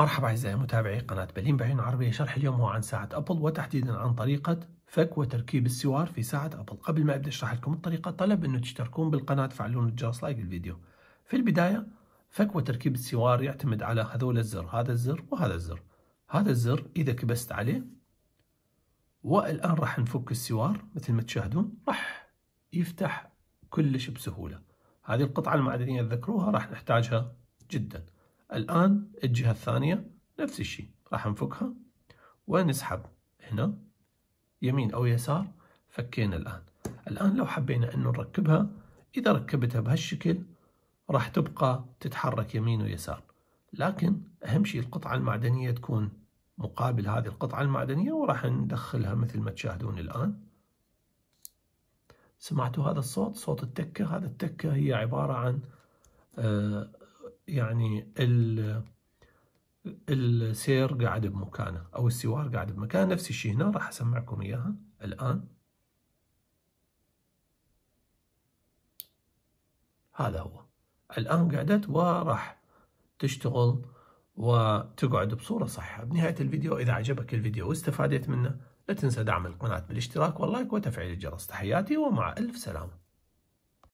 مرحبا أعزائي متابعي قناة بلين بعين عربية شرح اليوم هو عن ساعة أبل وتحديدا عن طريقة فك وتركيب السوار في ساعة أبل قبل ما أبدأ أشرح لكم الطريقة طلب أنه تشتركون بالقناة تفعلون الجرس لايك الفيديو في البداية فك وتركيب السوار يعتمد على هذول الزر هذا الزر وهذا الزر هذا الزر إذا كبست عليه والآن راح نفك السوار مثل ما تشاهدون راح يفتح كلش بسهولة هذه القطعة المعدنية تذكروها راح نحتاجها جداً الآن الجهة الثانية نفس الشيء راح نفكها ونسحب هنا يمين أو يسار فكينا الآن الآن لو حبينا أنه نركبها إذا ركبتها بهالشكل راح تبقى تتحرك يمين ويسار لكن أهم شيء القطعة المعدنية تكون مقابل هذه القطعة المعدنية وراح ندخلها مثل ما تشاهدون الآن سمعتوا هذا الصوت صوت التكة هذا التكة هي عبارة عن آه، يعني ال السير قاعد بمكانه أو السوار قاعد بمكانه نفس الشيء هنا راح أسمعكم إياها الآن هذا هو الآن قعدت وراح تشتغل وتقعد بصورة صحيحة بنهاية الفيديو إذا عجبك الفيديو واستفادت منه لا تنسى دعم القناة بالاشتراك واللايك وتفعيل الجرس تحياتي ومع ألف سلامة